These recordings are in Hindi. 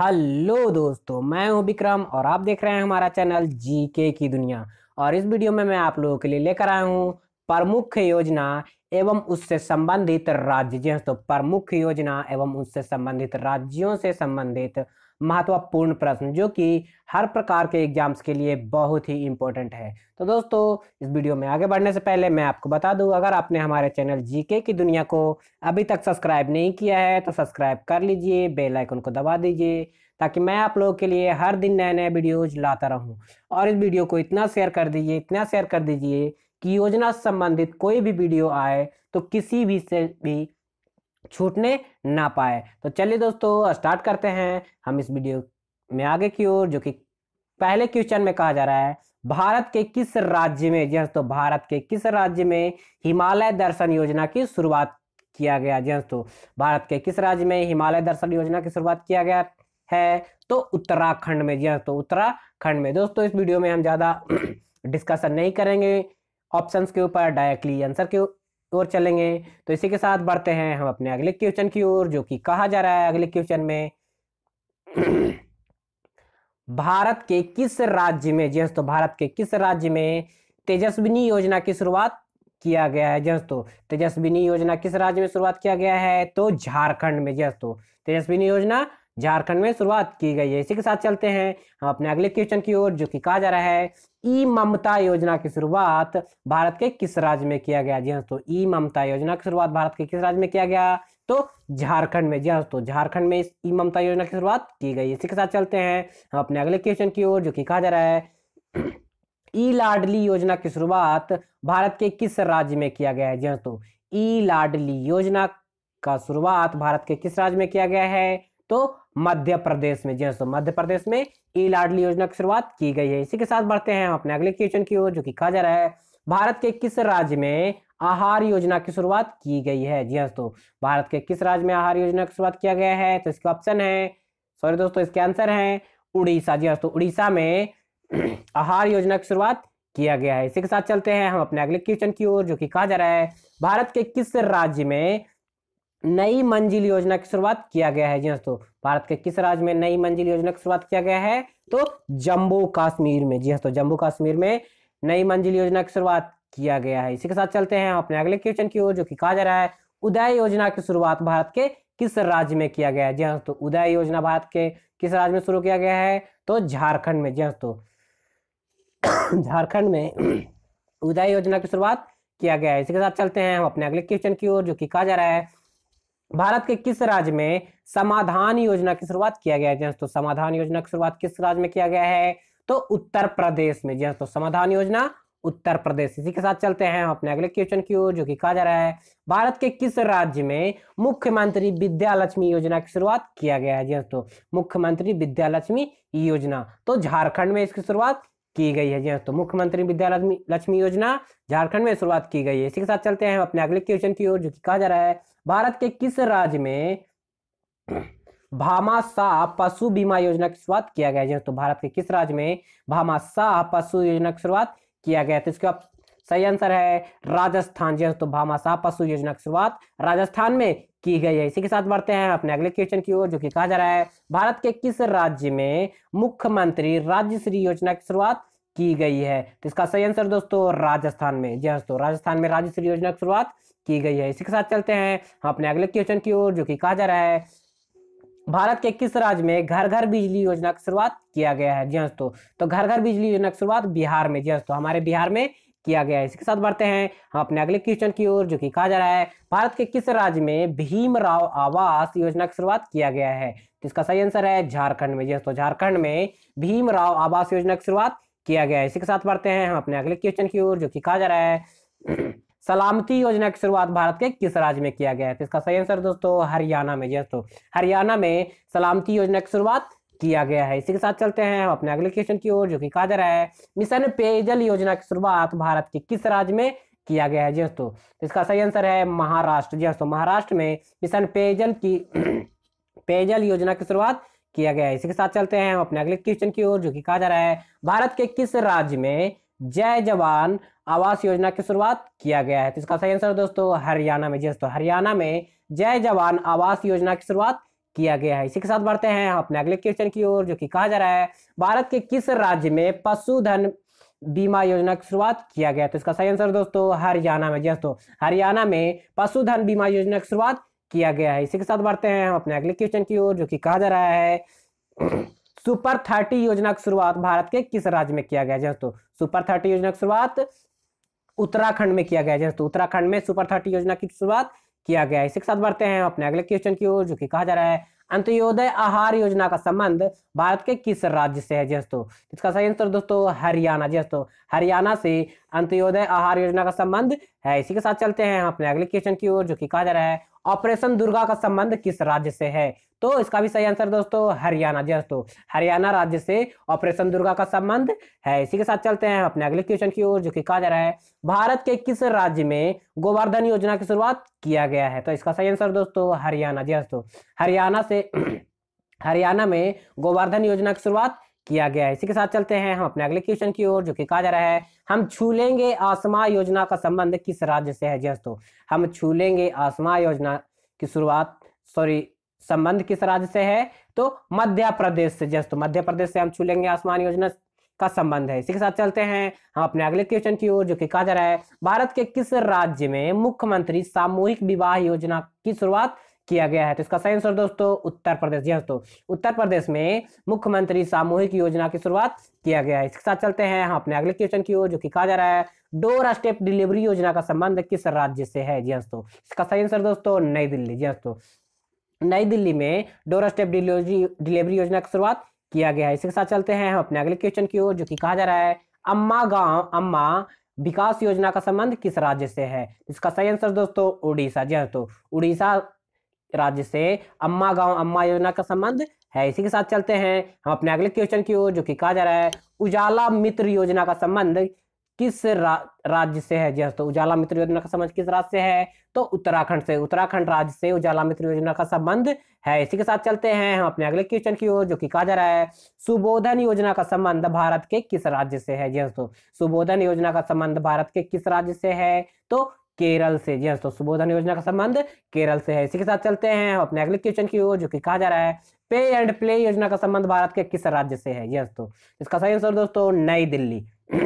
हेलो दोस्तों मैं हूं विक्रम और आप देख रहे हैं हमारा चैनल जीके की दुनिया और इस वीडियो में मैं आप लोगों के लिए लेकर आया हूं प्रमुख योजना एवं उससे संबंधित राज्य जी तो प्रमुख योजना एवं उससे संबंधित राज्यों से संबंधित महत्वपूर्ण प्रश्न जो कि हर प्रकार के एग्जाम्स के लिए बहुत ही इंपॉर्टेंट है तो दोस्तों इस वीडियो में आगे बढ़ने से पहले मैं आपको बता दूं अगर आपने हमारे चैनल जीके की दुनिया को अभी तक सब्सक्राइब नहीं किया है तो सब्सक्राइब कर लीजिए बेल आइकन को दबा दीजिए ताकि मैं आप लोगों के लिए हर दिन नए नए वीडियोज लाता रहूँ और इस वीडियो को इतना शेयर कर दीजिए इतना शेयर कर दीजिए कि योजना से संबंधित कोई भी वीडियो आए तो किसी भी से भी छूटने ना पाए तो चलिए दोस्तों स्टार्ट करते हैं हम इस वीडियो में आगे की ओर जो कि पहले क्वेश्चन में कहा जा रहा है भारत के किस राज्य में जी हाँ दोस्तों भारत के किस राज्य में हिमालय दर्शन योजना की शुरुआत किया गया जी हाँ दोस्तों भारत के किस राज्य में हिमालय दर्शन योजना की शुरुआत किया गया है तो उत्तराखंड में जी तो उत्तराखंड में दोस्तों इस वीडियो में हम ज़्यादा डिस्कशन नहीं करेंगे ऑप्शंस के ऊपर डायरेक्टली आंसर के की ओर चलेंगे तो इसी के साथ बढ़ते हैं हम अपने अगले क्वेश्चन की ओर जो कि कहा जा रहा है अगले क्वेश्चन में भारत के किस राज्य में जी तो भारत के किस राज्य में तेजस्विनी योजना की शुरुआत किया गया है जी तो तेजस्विनी योजना किस राज्य में शुरुआत किया गया है तो झारखंड में जी तो तेजस्विनी योजना झारखंड में शुरुआत की गई है इसी के साथ चलते हैं हम अपने अगले क्वेश्चन की ओर जो कि कहा जा रहा है ई ममता योजना की शुरुआत भारत के किस राज्य में किया गया जी हाँ तो ई ममता योजना की शुरुआत भारत के किस राज्य में किया गया तो झारखंड में जी हाँ तो झारखंड में ई ममता योजना की शुरुआत की गई इसी के साथ चलते हैं हम अपने अगले क्वेश्चन की ओर जो कि कहा जा रहा है ई लाडली योजना की शुरुआत भारत के किस राज्य में किया गया है जी हाँ तो ई लाडली योजना का शुरुआत भारत के किस राज्य में किया गया है तो मध्य प्रदेश में जी दोस्तों हाँ, मध्य प्रदेश में ई लाडली योजना की शुरुआत की गई है इसी के साथ बढ़ते हैं हम अपने अगले क्वेश्चन की ओर जो कि कहा जा रहा है भारत के किस राज्य में आहार योजना की शुरुआत की गई है जी दोस्तों हाँ, भारत के किस राज्य में आहार योजना की शुरुआत किया गया है तो इसके ऑप्शन है सॉरी दोस्तों इसके आंसर है उड़ीसा जी दोस्तों हाँ, उड़ीसा में आहार योजना की शुरुआत किया गया है इसी के साथ चलते हैं हम अपने अगले क्वेश्चन की ओर जो कि कहा जा रहा है भारत के किस राज्य में नई मंजिल योजना की शुरुआत किया गया है जी हाँ दोस्तों भारत के किस राज्य में नई मंजिल योजना की शुरुआत किया गया है तो जम्मू कश्मीर में जी हाँ दोस्तों जम्मू कश्मीर में नई मंजिल योजना की शुरुआत किया गया है इसी के साथ चलते हैं अपने अगले क्वेश्चन की ओर जो कि कहा जा रहा है उदय योजना की शुरुआत भारत के किस राज्य में किया गया है जी हाँ दोस्तों उदय योजना भारत के किस राज्य में शुरू किया गया है तो झारखंड में जी दोस्तों झारखंड में उदय योजना की शुरुआत किया गया है इसी के साथ चलते हैं हम अपने अगले क्वेश्चन की ओर जो कि कहा जा रहा है भारत के किस राज्य में समाधान योजना की शुरुआत किया गया है तो समाधान योजना की शुरुआत किस राज्य में किया गया है तो उत्तर प्रदेश में जी तो समाधान योजना उत्तर प्रदेश इसी के साथ चलते हैं हम अपने अगले क्वेश्चन की ओर जो कि कहा जा रहा है भारत के किस राज्य में मुख्यमंत्री विद्यालक्ष्मी योजना की शुरुआत किया गया है जी तो मुख्यमंत्री विद्यालक्ष्मी योजना तो झारखंड में इसकी शुरुआत की गई है जी हाँ, तो मुख्यमंत्री विद्या लक्ष्मी योजना झारखंड में शुरुआत की गई है इसी के साथ चलते हैं अपने अगले क्वेश्चन की ओर जो कि कहा जा रहा है भारत के किस राज्य में भामाशाह पशु बीमा योजना की शुरुआत किया गया है हाँ, तो भारत के किस राज्य में भामाशाह पशु योजना की शुरुआत किया गया तो इसके सही आंसर है राजस्थान जी तो भामाशाह पशु योजना की शुरुआत राजस्थान में की गई है इसी के साथ बढ़ते हैं अपने अगले क्वेश्चन की ओर जो कि कहा जा रहा है भारत के किस राज्य में मुख्यमंत्री राज्य श्री योजना की शुरुआत की गई है तो इसका सही आंसर दोस्तों राजस्थान में जी दोस्तों राजस्थान में राज्य श्री योजना की शुरुआत की गई है इसी के साथ चलते हैं अपने अगले क्वेश्चन की ओर जो कि कहा जा रहा है भारत के किस राज्य में घर घर बिजली योजना की शुरुआत किया गया है जी दोस्तों तो घर घर बिजली योजना की शुरुआत बिहार में जी दोस्तों हमारे बिहार में किया गया है इसके साथ बढ़ते हैं हम अपने अगले क्वेश्चन की ओर जो कि कहा जा रहा है भारत के किस राज्य में भीमराव आवास योजना की शुरुआत किया गया है तो इसका सही आंसर है झारखंड में तो झारखंड में भीमराव आवास योजना की शुरुआत किया गया है इसी के साथ बढ़ते हैं हम अपने अगले क्वेश्चन की ओर जो कि कहा जा रहा है सलामती योजना की शुरुआत भारत के किस राज्य में किया गया है तो इसका सही आंसर दोस्तों हरियाणा में जी दोस्तों हरियाणा में सलामती योजना की शुरुआत किया गया है इसी के साथ चलते हैं हम अपने अगले क्वेश्चन की ओर जो कि कहा जा रहा है मिशन पेयजल योजना की शुरुआत भारत के किस राज्य में किया गया है जी दोस्तों तो इसका सही आंसर है महाराष्ट्र जी दोस्तों महाराष्ट्र में मिशन पेयजल की पेयजल योजना की शुरुआत किया गया है इसी के साथ चलते हैं हम अपने अगले क्वेश्चन की ओर जो कि कहा जा रहा है भारत के किस राज्य में जय जवान आवास योजना की शुरुआत किया गया है तो इसका सही आंसर दोस्तों हरियाणा में जी दोस्तों हरियाणा में जय जवान आवास योजना की शुरुआत किया गया है इसी के साथ बढ़ते हैं अपने अगले क्वेश्चन की ओर जो कि कहा जा रहा है भारत के किस राज्य में पशुधन बीमा योजना की शुरुआत किया गया तो इसका सही आंसर दोस्तों हरियाणा में जी हाँ हरियाणा में पशुधन बीमा योजना की शुरुआत किया गया है इसी के साथ बढ़ते हैं हम अपने अगले क्वेश्चन की ओर जो कि कहा जा रहा है सुपर थर्टी योजना की शुरुआत भारत के किस राज्य में किया गया हाँ दोस्तों सुपर थर्टी योजना की शुरुआत उत्तराखंड में किया गया हाँ दोस्तों उत्तराखंड में सुपर थर्टी योजना की शुरुआत किया गया है के साथ बढ़ते हैं अपने अगले क्वेश्चन की ओर जो कि कहा जा रहा है अंत्योदय आहार योजना का संबंध भारत के किस राज्य से है दोस्तों इसका सही आंसर दोस्तों हरियाणा जी दोस्तों हरियाणा से अंत्योदय आहार योजना का संबंध है इसी के साथ चलते हैं अपने अगले क्वेश्चन की ओर जो कि कहा जा रहा है ऑपरेशन दुर्गा का संबंध किस राज्य से है तो इसका भी सही आंसर दोस्तों हरियाणा जी हाँ दोस्तों हरियाणा राज्य से ऑपरेशन दुर्गा का संबंध है इसी के साथ चलते हैं अपने अगले क्वेश्चन की ओर जो कि कहा जा रहा है भारत के किस राज्य में गोवर्धन योजना की शुरुआत किया गया है तो इसका सही आंसर दोस्तों हरियाणा जी हाँ दोस्तों हरियाणा से हरियाणा में गोवर्धन योजना की शुरुआत किया गया है इसी के साथ चलते हैं हम अपने अगले क्वेश्चन की ओर जो कि कहा जा रहा है हम छूलेंगे आसमा योजना का संबंध किस राज्य से है जी दोस्तों हम छूलेंगे आसमा योजना की शुरुआत सॉरी संबंध किस राज्य से है तो मध्य प्रदेश से जी मध्य प्रदेश से हम छूलेंगे आसमान योजना का संबंध है इसी के साथ चलते हैं हम अपने अगले क्वेश्चन की ओर जो कि कहा जा रहा है भारत के किस राज्य में मुख्यमंत्री सामूहिक विवाह योजना की शुरुआत किया गया है तो इसका सही आंसर दोस्तों उत्तर प्रदेश जी हाँ दोस्तों उत्तर प्रदेश में मुख्यमंत्री सामूहिक योजना की शुरुआत किया गया है इसके साथ चलते हैं हम अपने अगले क्वेश्चन की ओर जो कि कहा जा रहा है डोर स्टेप डिलीवरी योजना का संबंध किस राज्य से है जी हाँ दोस्तों इसका सही आंसर दोस्तों नई दिल्ली जी हाँ दोस्तों नई दिल्ली में डोर स्टेप डिलीवरी डिलीवरी योजना की शुरुआत किया गया है इसके साथ चलते हैं हम अपने अगले क्वेश्चन की ओर जो कि कहा जा रहा है अम्मा गांव अम्मा विकास योजना का संबंध किस राज्य से है इसका सही आंसर दोस्तों उड़ीसा जी दोस्तों उड़ीसा राज्य से अम्मा गांव अम्मा योजना का संबंध है इसी के साथ चलते हैं हम अपने अगले क्वेश्चन की ओर जो कि कहा जा रहा है उजाला मित्र योजना का संबंध किस रा, राज्य से है जी हाँ, तो उजाला मित्र योजना का संबंध किस राज्य से है तो उत्तराखंड से उत्तराखंड राज्य से उजाला मित्र योजना का संबंध है इसी के साथ चलते हैं हम अपने अगले क्वेश्चन की ओर जो कि कहा जा रहा है सुबोधन योजना का संबंध भारत के किस राज्य से है जी हाँ, तो सुबोधन योजना का संबंध भारत के किस राज्य से है तो केरल से जी हाँ तो सुबोधन योजना का संबंध केरल से है इसी के साथ चलते हैं अपने अगले क्वेश्चन की ओर जो कि कहा जा रहा है पे एंड प्ले योजना का संबंध भारत के किस राज्य से है यस हाँ, तो इसका सही आंसर दोस्तों नई दिल्ली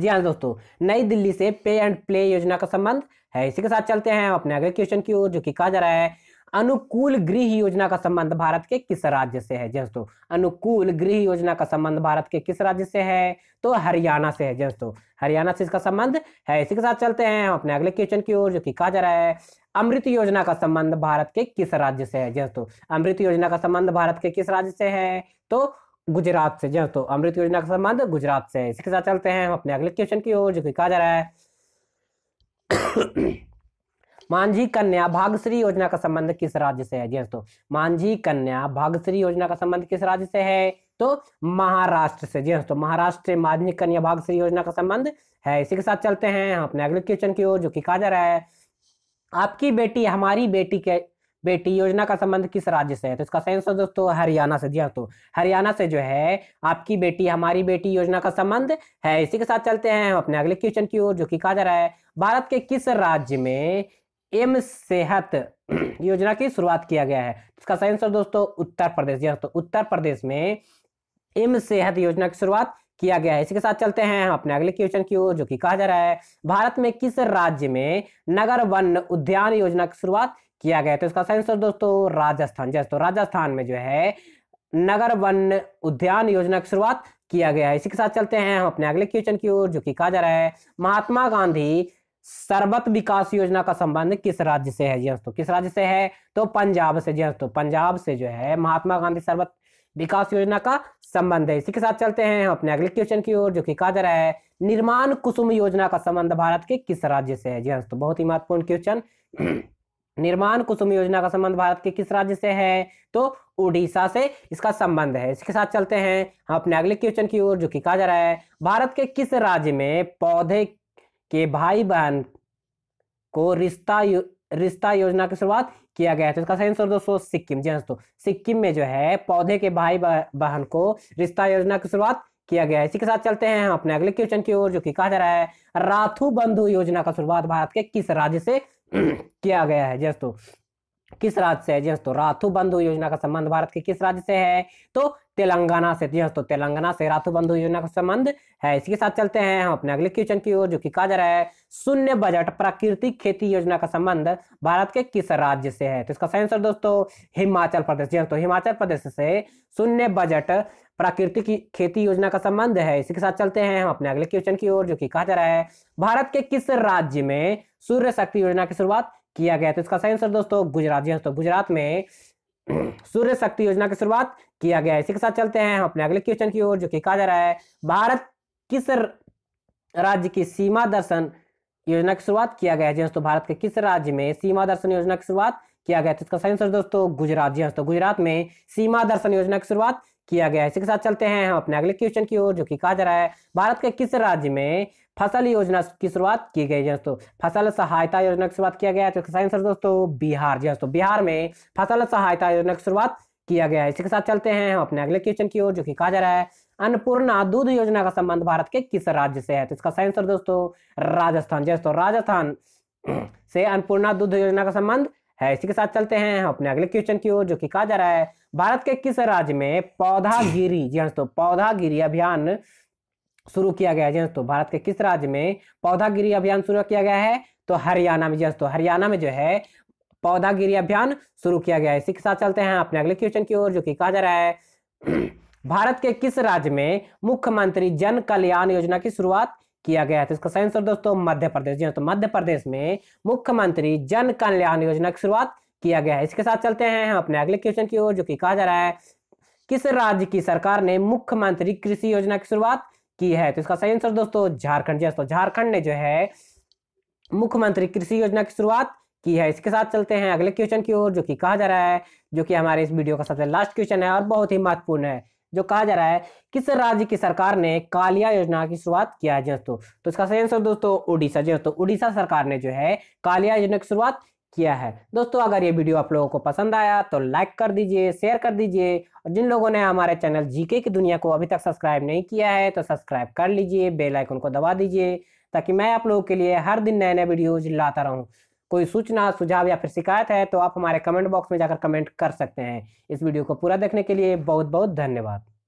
जी हाँ दोस्तों नई दिल्ली से पे एंड प्ले योजना का संबंध है इसी के साथ चलते हैं अपने अगले क्वेश्चन की ओर जो कि कहा जा रहा है अनुकूल गृह योजना का संबंध भारत के किस राज्य से है दोस्तों अनुकूल गृह योजना का संबंध भारत के किस राज्य से है तो हरियाणा से है दोस्तों हरियाणा से इसका संबंध है इसी के साथ चलते हैं हम अपने अगले क्वेश्चन की ओर जो कि कहा जा रहा है अमृत योजना का संबंध भारत के किस राज्य से है दोस्तों अमृत योजना का संबंध भारत के किस राज्य से है तो गुजरात से दोस्तों अमृत योजना का संबंध गुजरात से है इसी के साथ चलते हैं हम अपने अगले क्वेश्चन की ओर जो कि कहा जा रहा है मांझी कन्या भागश्री योजना का संबंध किस राज्य से है जी हाँ दोस्तों मांझी कन्या भागश्री योजना का संबंध किस राज्य से है तो महाराष्ट्र से जी हाँ दोस्तों महाराष्ट्र मांझी कन्या भागश्री योजना का संबंध है इसी के साथ चलते हैं हम अपने अगले क्वेश्चन की ओर जो कि कहा जा रहा है आपकी बेटी हमारी बेटी के बेटी योजना का संबंध किस राज्य से है तो इसका सही दोस्तों हरियाणा से जी हाँ दोस्तों हरियाणा से जो है आपकी बेटी हमारी बेटी योजना का संबंध है इसी के साथ चलते हैं हम अपने अगले क्वेश्चन की ओर जो कि कहा जा रहा है भारत के किस राज्य में एम सेहत योजना की शुरुआत किया गया है इसका सही आंसर दोस्तों उत्तर प्रदेश तो उत्तर प्रदेश में एम सेहत योजना की शुरुआत किया गया है इसी के साथ चलते हैं हम अपने अगले क्वेश्चन की ओर जो कि कहा जा रहा है भारत में किस राज्य में नगर वन उद्यान योजना की शुरुआत किया गया है तो इसका सही आंसर दोस्तों राजस्थान जैसे तो राजस्थान में जो है नगर वन उद्यान योजना की शुरुआत किया गया है इसी के साथ चलते हैं हम अपने अगले क्वेश्चन की ओर जो कि कहा जा रहा है महात्मा गांधी सर्वत विकास योजना का संबंध किस राज्य से है जी तो किस राज्य से है तो पंजाब से जी तो पंजाब से जो है महात्मा गांधी सर्वत विकास योजना का संबंध है इसी के साथ चलते हैं हम अपने अगले क्वेश्चन की ओर जो कि कहा जा रहा है निर्माण कुसुम योजना का संबंध भारत के किस राज्य से है जी तो बहुत ही महत्वपूर्ण क्वेश्चन निर्माण कुसुम योजना का संबंध भारत के किस राज्य से है तो उड़ीसा से इसका संबंध है इसके साथ चलते हैं हम अपने अगले क्वेश्चन की ओर जो कि कहा जा रहा है भारत के किस राज्य में पौधे के भाई बहन को रिश्ता रिश्ता योजना की शुरुआत किया गया था इसका सही आंसर दोस्तों सिक्किम जी हाँ दोस्तों सिक्किम में जो है पौधे के भाई बहन को रिश्ता योजना की शुरुआत किया गया है इसी के साथ चलते हैं हम अपने अगले क्वेश्चन की ओर जो कि कहा जा रहा है राथू बंधु योजना का शुरुआत भारत के किस राज्य से किया गया है हाँ दोस्तों किस राज्य से है जी दोस्तों हाँ, राथु बंधु योजना का संबंध भारत के किस राज्य से है तो तेलंगाना से जी दोस्तों हाँ, तेलंगाना से राथु बंधु योजना का संबंध है इसके साथ चलते हैं हम अपने अगले क्वेश्चन की ओर जो कि कहा जा रहा है शून्य बजट प्राकृतिक खेती योजना का संबंध भारत के किस राज्य से है तो इसका आंसर दोस्तों हिमाचल प्रदेश जी दोस्तों हाँ, हिमाचल प्रदेश से शून्य बजट प्राकृतिक खेती योजना का संबंध है इसी के साथ चलते हैं हम अपने अगले क्वेश्चन की ओर जो कि कहा जा रहा है भारत के किस राज्य में सूर्य शक्ति योजना की शुरुआत किया गया तो इसका सही आंसर दोस्तों गुजरात जी दोस्तों गुजरात में सूर्य शक्ति योजना की शुरुआत किया गया इसी के साथ चलते हैं हम अपने अगले क्वेश्चन की ओर जो कि कहा जा रहा है भारत किस राज्य की सीमा दर्शन योजना की शुरुआत किया गया है जी हाँ दोस्तों भारत के किस राज्य में सीमा दर्शन योजना की शुरुआत किया गया तो इसका सही आंसर दोस्तों गुजरात जी दोस्तों गुजरात में सीमा दर्शन योजना की शुरुआत किया गया इसी के साथ चलते हैं हम अपने अगले क्वेश्चन की ओर जो कि कहा जा रहा है भारत के किस राज्य में फसल योजना की शुरुआत की गई दोस्तों फसल सहायता योजना की शुरुआत किया गया है तो दोस्तों बिहार जी दोस्तों बिहार में फसल सहायता योजना की शुरुआत किया गया है इसी के साथ चलते हैं हम अपने अगले क्वेश्चन की ओर जो कि कहा जा रहा है अन्नपूर्णा दूध योजना का संबंध भारत के किस राज्य से है तो इसका सही आंसर दोस्तों राजस्थान जी दोस्तों राजस्थान से अन्नपूर्णा दूध योजना का संबंध है इसी के साथ चलते हैं अपने अगले क्वेश्चन की ओर जो कि कहा जा रहा है भारत के किस राज्य में पौधागिरी जी हाँ तो पौधागिरी अभियान शुरू किया गया है जी तो भारत के किस राज्य में पौधागिरी अभियान शुरू किया गया है तो हरियाणा में जी तो हरियाणा में जो है पौधागिरी अभियान शुरू किया गया है इसी के साथ चलते हैं अपने अगले क्वेश्चन की ओर जो कि कहा जा रहा है भारत के किस राज्य में मुख्यमंत्री जन कल्याण योजना की शुरुआत किया गया है तो इसका आंसर दोस्तों मध्य प्रदेश जी हाँ, तो मध्य प्रदेश में मुख्यमंत्री जन कल्याण योजना की शुरुआत किया गया है इसके साथ चलते हैं हम अपने अगले क्वेश्चन की ओर जो कि कहा जा रहा है किस राज्य की सरकार ने मुख्यमंत्री कृषि योजना की शुरुआत की है तो इसका सही आंसर दोस्तों झारखंड जी हाँ, तो झारखंड ने जो है मुख्यमंत्री कृषि योजना की शुरुआत की है इसके साथ चलते हैं अगले क्वेश्चन की ओर जो कि कहा जा रहा है जो कि हमारे इस वीडियो का सबसे लास्ट क्वेश्चन है और बहुत ही महत्वपूर्ण है जो कहा जा रहा है किस राज्य की सरकार ने कालिया योजना की शुरुआत किया है दोस्तों तो इसका सही आंसर दोस्तों उड़ीसा जी दोस्तों उड़ीसा सरकार ने जो है कालिया योजना की शुरुआत किया है दोस्तों अगर ये वीडियो आप लोगों को पसंद आया तो लाइक कर दीजिए शेयर कर दीजिए और जिन लोगों ने हमारे चैनल जीके की दुनिया को अभी तक सब्सक्राइब नहीं किया है तो सब्सक्राइब कर लीजिए बेल आइकन को दबा दीजिए ताकि मैं आप लोगों के लिए हर दिन नए नए वीडियोज लाता रहूं कोई सूचना सुझाव या फिर शिकायत है तो आप हमारे कमेंट बॉक्स में जाकर कमेंट कर सकते हैं इस वीडियो को पूरा देखने के लिए बहुत बहुत धन्यवाद